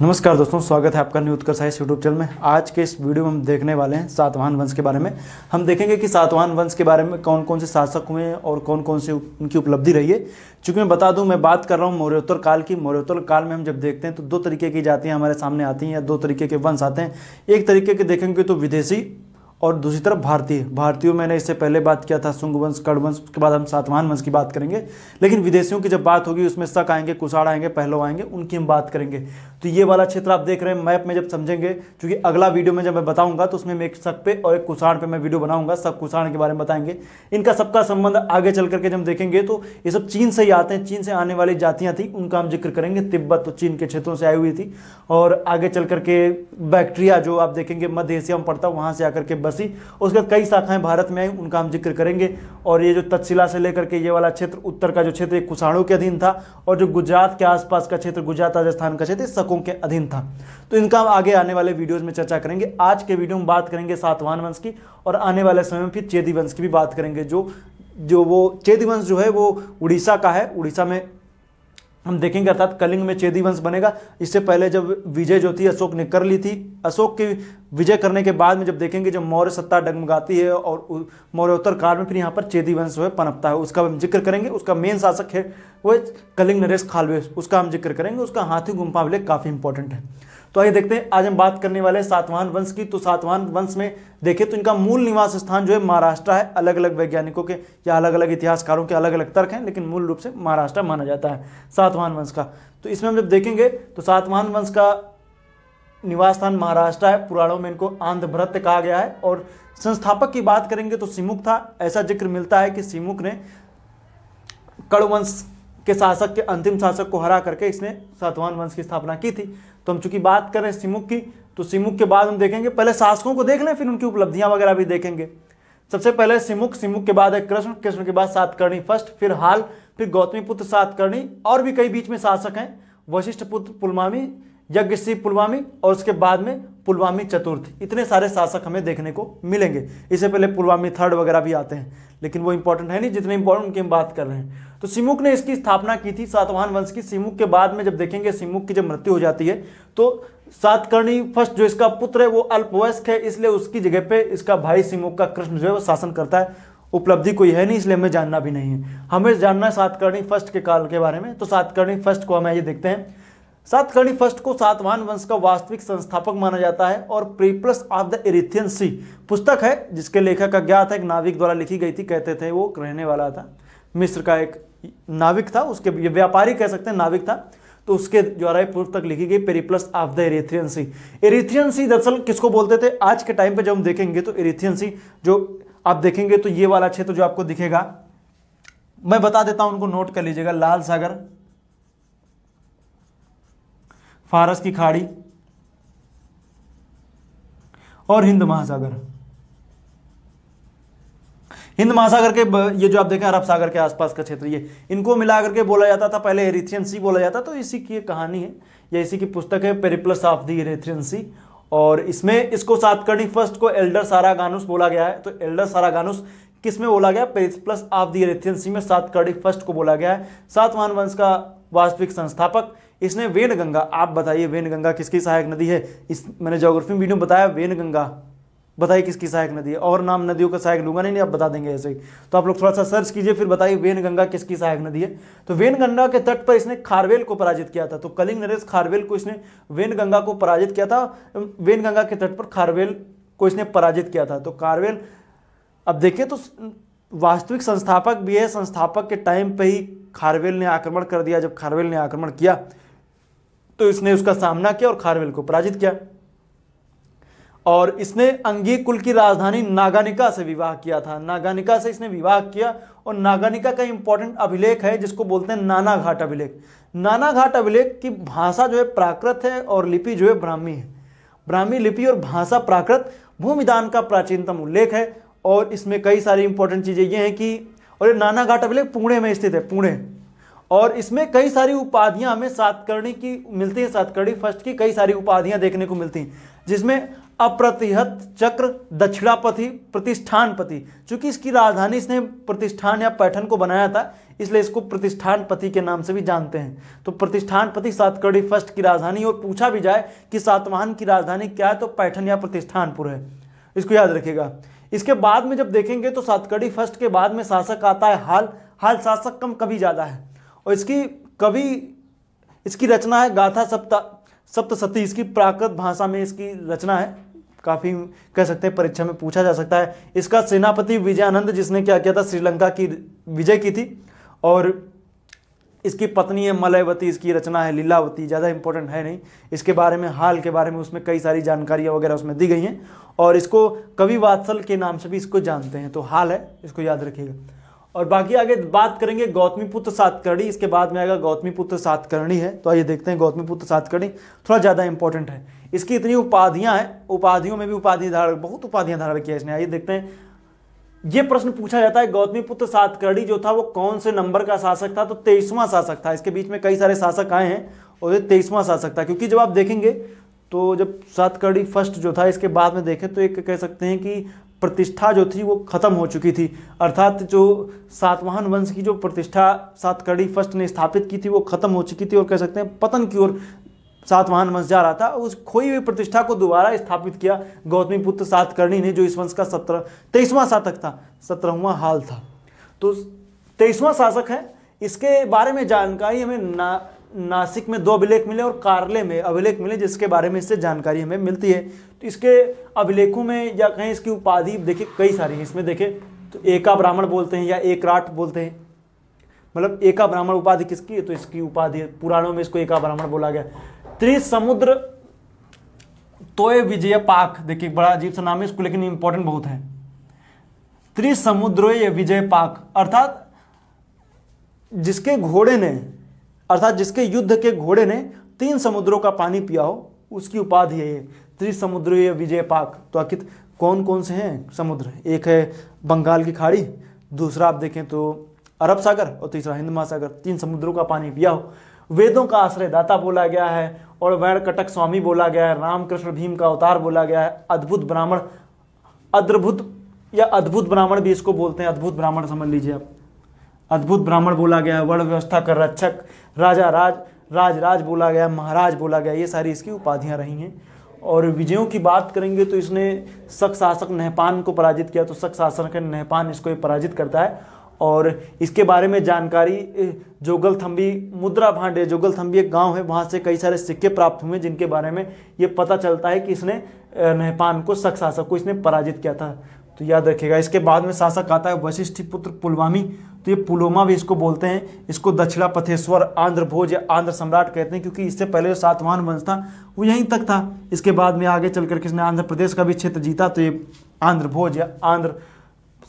नमस्कार दोस्तों स्वागत है आपका न्यूज उत्कर यूट्यूब चैनल में आज के इस वीडियो में हम देखने वाले हैं सातवाहन वंश के बारे में हम देखेंगे कि सातवाहन वंश के बारे में कौन कौन से शासक हुए हैं और कौन कौन से उनकी उपलब्धि रही है चूंकि मैं बता दूं मैं बात कर रहा हूँ मौर्योत्तर काल की मौर्योत्तर काल में हम जब देखते हैं तो दो तरीके की जातियाँ हमारे सामने आती हैं या दो तरीके के वंश आते हैं एक तरीके के देखेंगे तो विदेशी और दूसरी तरफ भारतीय भारतीयों मैंने इससे पहले बात किया था सुंग वंश कड़वंश उसके बाद हम सातवान वंश की बात करेंगे लेकिन विदेशियों की जब बात होगी उसमें शक आएंगे कुषाण आएंगे पहलो आएंगे उनकी हम बात करेंगे तो ये वाला क्षेत्र आप देख रहे हैं मैप में जब समझेंगे क्योंकि अगला वीडियो में जब मैं बताऊंगा तो उसमें मैं एक शक पे और एक कुषाण पर मैं वीडियो बनाऊंगा सब कुषाण के बारे में बताएंगे इनका सबका संबंध आगे चल करके जब देखेंगे तो ये सब चीन से ही आते हैं चीन से आने वाली जातियाँ थी उनका हम जिक्र करेंगे तिब्बत तो चीन के क्षेत्रों से आई हुई थी और आगे चल करके बैक्टीरिया जो आप देखेंगे मध्य एशिया में पड़ता वहाँ से आकर के बसी उसके बाद कई शाखाएं भारत में आई उनका हम जिक्र करेंगे और ये जो तत्शिला से लेकर के ये वाला क्षेत्र उत्तर का जो क्षेत्र ये के अधीन था और जो गुजरात के आसपास का क्षेत्र गुजरात राजस्थान का क्षेत्र सकों के अधीन था तो इनका हम आगे आने वाले वीडियोज में चर्चा करेंगे आज के वीडियो में बात करेंगे सातवान वंश की और आने वाले समय में फिर चेदी वंश की भी बात करेंगे जो जो वो चेदी वंश जो है वो उड़ीसा का है उड़ीसा में हम देखेंगे अर्थात कलिंग में चेदी वंश बनेगा इससे पहले जब विजय जो थी अशोक ने कर ली थी अशोक की विजय करने के बाद में जब देखेंगे जब मौर्य सत्ता डगमगाती है और मौर्योत्तर काल में फिर यहाँ पर चेदी वंश जो है पनपता है उसका हम जिक्र करेंगे उसका मेन शासक है वो कलिंग नरेश खालवे उसका हम जिक्र करेंगे उसका हाथी गुम्फा काफ़ी इंपॉर्टेंट है तो आइए देखते हैं आज हम बात करने वाले सातवाहन वंश की तो सातवाहन वंश में देखें तो इनका मूल निवास स्थान जो है महाराष्ट्र है अलग अलग वैज्ञानिकों के या अलग अलग इतिहासकारों के अलग अलग तर्क हैं लेकिन मूल रूप से महाराष्ट्र माना जाता है सातवाहन वंश का तो इसमें हम जब देखेंगे तो सातवाहन वंश का निवास स्थान महाराष्ट्र है पुराणों में इनको आंध्रभ्रत कहा गया है और संस्थापक की बात करेंगे तो सिमुख था ऐसा जिक्र मिलता है कि सिमुख ने कड़वंश के शासक के अंतिम शासक को हरा करके इसने सातवान वंश की स्थापना की थी तो हम चूंकि बात करें सिमुख की तो सिमुख के बाद हम देखेंगे पहले शासकों को देख लें फिर उनकी उपलब्धियां वगैरह भी देखेंगे सबसे पहले सिमुख सिमुख के बाद है कृष्ण कृष्ण के बाद सातकर्णी फर्स्ट फिर हाल फिर गौतमी पुत्र सातकर्णी और भी कई बीच में शासक हैं वशिष्ठ पुत्र पुलवामी यज्ञश्री पुलवामी और उसके बाद में पुलवामी चतुर्थ इतने सारे शासक हमें देखने को मिलेंगे इससे पहले पुलवामी थर्ड वगैरह भी आते हैं लेकिन वो इंपॉर्टेंट है नहीं जितने इंपॉर्टेंट उनकी हम बात कर रहे हैं तो सिमुक ने इसकी स्थापना की थी सातवाहन वंश की सिमुक के बाद में जब देखेंगे सिमुक की जब मृत्यु हो जाती है तो सातकर्णी फर्स्ट जो इसका पुत्र है वो अल्पवयस्क है इसलिए उसकी जगह पे इसका भाई सिमुक का कृष्ण जो है वो शासन करता है उपलब्धि कोई है नहीं इसलिए हमें जानना भी नहीं है हमें जानना है सातकर्णी फर्स्ट के काल के बारे में तो सातकर्णी फर्स्ट को हमें ये देखते हैं सातकर्णी फर्स्ट को सातवाहन वंश का वास्तविक संस्थापक माना जाता है और प्रीप्लस ऑफ द एरिथियन सी पुस्तक है जिसके लेखक का ज्ञात एक नाविक द्वारा लिखी गई थी कहते थे वो रहने वाला था मिस्र का एक नाविक था उसके व्यापारी कह सकते हैं नाविक था तो उसके द्वारा पुस्तक लिखी गई Periplus of the Erythraean Sea Erythraean Sea दरअसल किसको बोलते थे आज के टाइम पर जब हम देखेंगे तो एरिथियन सी जो आप देखेंगे तो ये वाला क्षेत्र तो जो आपको दिखेगा मैं बता देता हूं उनको नोट कर लीजिएगा लाल सागर फारस की खाड़ी और हिंद महासागर हिंद महासागर के ये जो आप देखें अरब सागर के आसपास का क्षेत्र ये इनको मिला करके बोला जाता था पहले एरिथियन सी बोला जाता तो इसी की कहानी है या इसी की पुस्तक है पेरिप्लस ऑफ दी एरिथियन सी और इसमें इसको सातकर्णी फर्स्ट को एल्डर सारागानुस बोला गया है तो एल्डर सारागानुस किस में बोला गया प्लस ऑफ दी सी में सातकर्णी फर्स्ट को बोला गया है सातवाहन वंश का वास्तविक संस्थापक इसने वेनगंगा आप बताइए वेनगंगा किसकी सहायक नदी है इस मैंने जोग्राफी में वीडियो बताया बताया वेनगंगा बताइए किसकी सहायक नदी है और नाम नदियों का सहायक लूंगा नहीं, नहीं आप बता देंगे ऐसे ही तो आप लोग थोड़ा सा सर्च कीजिए फिर बताइए वेन गंगा किसकी सहायक नदी है तो वेन गंगा के तट पर इसने खारवेल को पराजित किया था तो कलिंग नरेश खारवेल को इसने वेन गंगा को पराजित किया था वेन गंगा के तट पर खारवेल को इसने पराजित किया था तो कारवेल अब देखिए तो वास्तविक संस्थापक भी है संस्थापक के टाइम पर ही खारवेल ने आक्रमण कर दिया जब खारवेल ने आक्रमण किया तो इसने उसका सामना किया और खारवेल को पराजित किया और इसने अंगी कुल की राजधानी नागानिका से विवाह किया था नागानिका से इसने विवाह किया और नागानिका का इंपॉर्टेंट अभिलेख है जिसको बोलते हैं नाना घाट अभिलेख नाना घाट अभिलेख की भाषा जो है प्राकृत है और लिपि जो है ब्राह्मी है ब्राह्मी लिपि और भाषा प्राकृत भूमिदान का प्राचीनतम उल्लेख है और इसमें कई सारी इंपॉर्टेंट चीज़ें ये हैं कि और ये नाना घाट अभिलेख पुणे में स्थित है पुणे और इसमें कई सारी उपाधियां हमें सातकर्णी की मिलती हैं सातकर्णी फर्स्ट की कई सारी उपाधियां देखने को मिलती हैं जिसमें अप्रतिहत चक्र दक्षिणापति प्रतिष्ठानपति चूंकि इसकी राजधानी इसने प्रतिष्ठान या पैठन को बनाया था इसलिए इसको प्रतिष्ठानपति के नाम से भी जानते हैं तो प्रतिष्ठानपति सातकड़ी फर्स्ट की राजधानी और पूछा भी जाए कि सातवाहन की राजधानी क्या है तो पैठन या प्रतिष्ठानपुर है इसको याद रखिएगा इसके बाद में जब देखेंगे तो सातकड़ी फर्स्ट के बाद में शासक आता है हाल हाल शासक कम कभी ज़्यादा है और इसकी कवि इसकी रचना है गाथा सप्ता सप्तशती इसकी प्राकृत भाषा में इसकी रचना है काफ़ी कह सकते हैं परीक्षा में पूछा जा सकता है इसका सेनापति विजयानंद जिसने क्या किया था श्रीलंका की विजय की थी और इसकी पत्नी है मलयवती इसकी रचना है लीलावती ज़्यादा इंपॉर्टेंट है नहीं इसके बारे में हाल के बारे में उसमें कई सारी जानकारियाँ वगैरह उसमें दी गई हैं और इसको कवि वात्सल के नाम से भी इसको जानते हैं तो हाल है इसको याद रखिएगा और बाकी आगे बात करेंगे गौतमी पुत्र सातकर्णी इसके बाद में आएगा गौतमी पुत्र सातकर्णी है तो आइए देखते हैं गौतमी पुत्र सातकर्णी थोड़ा ज़्यादा इंपॉर्टेंट है इसकी इतनी उपाधियां हैं उपाधियों में भी उपाधि धारा बहुत उपाधियां धारा किया इसने आइए देखते हैं ये प्रश्न पूछा जाता है गौतमी पुत्र सातकर्णी जो था वो कौन से नंबर का शासक था तो तेईसवां शासक था इसके बीच में कई सारे शासक आए हैं और ये तेईसवां शासक था क्योंकि जब आप देखेंगे तो जब सातकर्णी फर्स्ट जो था इसके बाद में देखें तो एक कह सकते हैं कि प्रतिष्ठा जो थी वो खत्म हो चुकी थी अर्थात जो सातवाहन वंश की जो प्रतिष्ठा सातकड़ी फर्स्ट ने स्थापित की थी वो खत्म हो चुकी थी और कह सकते हैं पतन की ओर सातवाहन वंश जा रहा था उस खोई हुई प्रतिष्ठा को दोबारा स्थापित किया गौतमी पुत्र सातकर्णी ने जो इस वंश का सत्रह तेईसवां शासक था सत्रहवां हाल था तो तेईसवां शासक है इसके बारे में जानकारी हमें ना नासिक में दो अभिलेख मिले और कार्ले में अभिलेख मिले जिसके बारे में इससे जानकारी हमें मिलती है तो इसके अभिलेखों में या कहीं इसकी उपाधि देखिए कई सारी हैं इसमें देखिए तो एका ब्राह्मण बोलते हैं या एकराट बोलते हैं मतलब एका ब्राह्मण उपाधि किसकी है तो इसकी उपाधि पुराणों में इसको एका ब्राह्मण बोला गया त्रिसमुद्र तोय विजय पाक देखिए बड़ा अजीब सा नाम है इसको लेकिन इंपॉर्टेंट बहुत है त्रिसमुद्र विजय पाक अर्थात जिसके घोड़े ने अर्थात जिसके युद्ध के घोड़े ने तीन समुद्रों का पानी पिया हो उसकी उपाधि है ये त्रिसमुद्रीय विजय पाक तो आखिर कौन कौन से हैं समुद्र एक है बंगाल की खाड़ी दूसरा आप देखें तो अरब सागर और तीसरा हिंद महासागर तीन समुद्रों का पानी पिया हो वेदों का आश्रयदाता बोला गया है और कटक स्वामी बोला गया है रामकृष्ण भीम का अवतार बोला गया है अद्भुत ब्राह्मण अद्भुत या अद्भुत ब्राह्मण भी इसको बोलते हैं अद्भुत ब्राह्मण समझ लीजिए आप अद्भुत ब्राह्मण बोला गया वर्ण व्यवस्था का रक्षक राजा राज राज राज बोला गया महाराज बोला गया ये सारी इसकी उपाधियाँ रही हैं और विजयों की बात करेंगे तो इसने शक शासक नहपान को पराजित किया तो शक शासक नहपान इसको ये पराजित करता है और इसके बारे में जानकारी जोगलथम्बी मुद्रा भांडे थम्बी एक गांव है वहाँ से कई सारे सिक्के प्राप्त हुए जिनके बारे में ये पता चलता है कि इसने नहपान को शक शासक को इसने पराजित किया था तो याद रखिएगा इसके बाद में शासक आता है वशिष्ठ पुत्र पुलवामी तो ये पुलोमा भी इसको बोलते हैं इसको दक्षिणा पथेश्वर आंध्र भोज या आंध्र सम्राट कहते हैं क्योंकि इससे पहले जो सातवाहन वंश था वो यहीं तक था इसके बाद में आगे चल करके इसने आंध्र प्रदेश का भी क्षेत्र जीता तो ये आंध्र भोज या आंध्र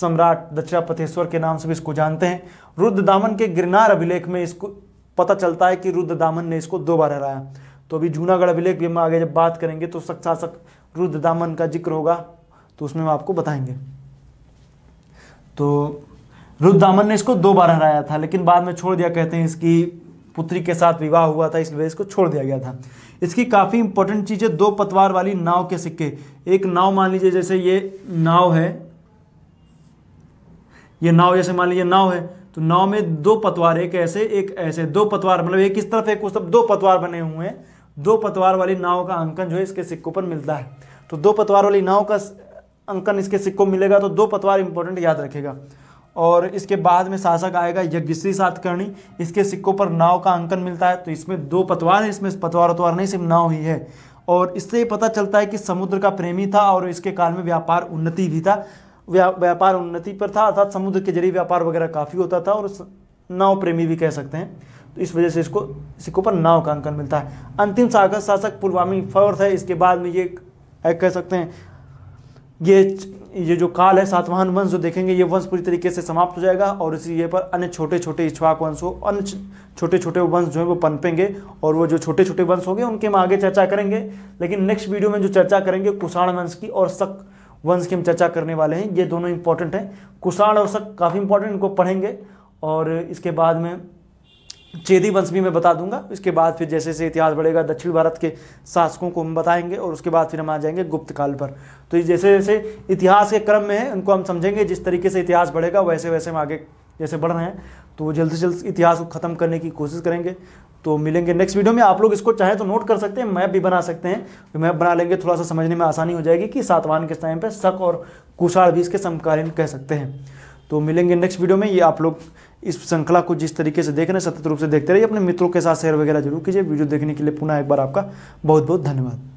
सम्राट दक्षिणा पथेश्वर के नाम से भी इसको जानते हैं रुद्र दामन के गिरनार अभिलेख में इसको पता चलता है कि रुद्र दामन ने इसको दो बार हराया तो अभी जूनागढ़ अभिलेख भी हम आगे जब बात करेंगे तो शासक रुद्र दामन का जिक्र होगा तो उसमें हम आपको बताएंगे तो रुद्र दामन ने इसको दो बार हराया था लेकिन बाद में छोड़ दिया कहते हैं इसकी पुत्री के साथ विवाह हुआ था इसलिए इसको छोड़ दिया गया था इसकी काफ़ी इंपॉर्टेंट चीज है दो पतवार वाली नाव के सिक्के एक नाव मान लीजिए जैसे ये नाव है ये नाव जैसे मान लीजिए नाव है तो नाव में दो पतवार एक ऐसे एक ऐसे दो पतवार मतलब एक इस तरफ एक उस तरफ दो पतवार बने हुए हैं दो पतवार वाली नाव का अंकन जो है इसके सिक्कों पर मिलता है तो दो पतवार वाली नाव का अंकन इसके सिक्कों मिलेगा तो दो पतवार इंपॉर्टेंट याद रखेगा और इसके बाद में शासक आएगा यज्ञश्री सातकर्णी इसके सिक्कों पर नाव का अंकन मिलता है तो इसमें दो पतवार है इसमें पतवार उतवार तो नहीं सिर्फ नाव ही है और इससे पता चलता है कि समुद्र का प्रेमी था और इसके काल में व्यापार उन्नति भी था व्या, व्यापार उन्नति पर था अर्थात समुद्र के जरिए व्यापार वगैरह काफ़ी होता था और नाव प्रेमी भी कह सकते हैं तो इस वजह से इसको सिक्कों पर नाव का अंकन मिलता है अंतिम शासक शासक पुलवामी फोर्थ है इसके बाद में ये कह सकते हैं ये ये जो काल है सातवाहन वंश जो देखेंगे ये वंश पूरी तरीके से समाप्त हो जाएगा और इसी ये पर अन्य छोटे छोटे इच्छवाक वंश हो अन्य छोटे छोटे वंश जो हैं वो पनपेंगे और वो जो छोटे छोटे वंश होंगे उनके हम आगे चर्चा करेंगे लेकिन नेक्स्ट वीडियो में जो चर्चा करेंगे कुषाण वंश की और शक वंश की हम चर्चा करने वाले हैं ये दोनों इंपॉर्टेंट हैं कुषाण और शक काफ़ी इंपॉर्टेंट इनको पढ़ेंगे और इसके बाद में चेदी वंश भी मैं बता दूंगा इसके बाद फिर जैसे जैसे इतिहास बढ़ेगा दक्षिण भारत के शासकों को हम बताएंगे और उसके बाद फिर हम आ जाएंगे गुप्त काल पर तो जैसे जैसे इतिहास के क्रम में है उनको हम समझेंगे जिस तरीके से इतिहास बढ़ेगा वैसे वैसे हम आगे जैसे बढ़ रहे हैं तो जल्द से जल्द इतिहास को ख़त्म करने की कोशिश करेंगे तो मिलेंगे नेक्स्ट वीडियो में आप लोग इसको चाहे तो नोट कर सकते हैं मैप भी बना सकते हैं तो मैप बना लेंगे थोड़ा सा समझने में आसानी हो जाएगी कि सातवान के टाइम पर शक और कुशाड़ भी इसके समकालीन कह सकते हैं तो मिलेंगे नेक्स्ट वीडियो में ये आप लोग इस श्रृंखला को जिस तरीके से देख रहे हैं सतत रूप से देखते रहिए अपने मित्रों के साथ शेयर वगैरह जरूर कीजिए वीडियो देखने के लिए पुनः एक बार आपका बहुत बहुत धन्यवाद